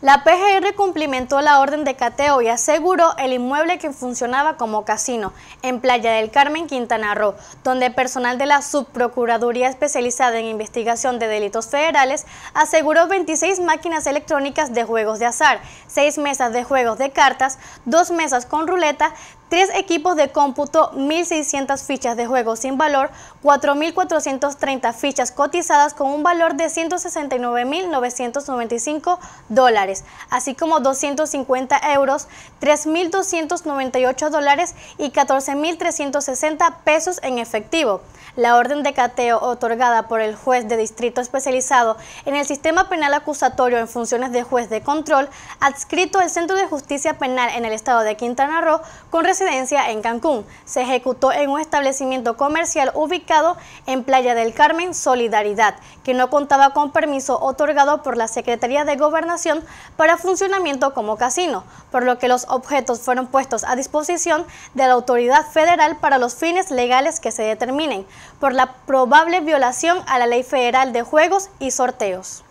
La PGR cumplimentó la orden de cateo y aseguró el inmueble que funcionaba como casino en Playa del Carmen, Quintana Roo, donde personal de la Subprocuraduría especializada en investigación de delitos federales aseguró 26 máquinas electrónicas de juegos de azar, 6 mesas de juegos de cartas, 2 mesas con ruleta, 3 equipos de cómputo, 1.600 fichas de juego sin valor, 4.430 fichas cotizadas con un valor de 169.995 dólares, así como 250 euros, 3.298 dólares y 14.360 pesos en efectivo. La orden de cateo otorgada por el juez de distrito especializado en el sistema penal acusatorio en funciones de juez de control, adscrito al Centro de Justicia Penal en el estado de Quintana Roo, con en Cancún. Se ejecutó en un establecimiento comercial ubicado en Playa del Carmen Solidaridad, que no contaba con permiso otorgado por la Secretaría de Gobernación para funcionamiento como casino, por lo que los objetos fueron puestos a disposición de la autoridad federal para los fines legales que se determinen, por la probable violación a la Ley Federal de Juegos y Sorteos.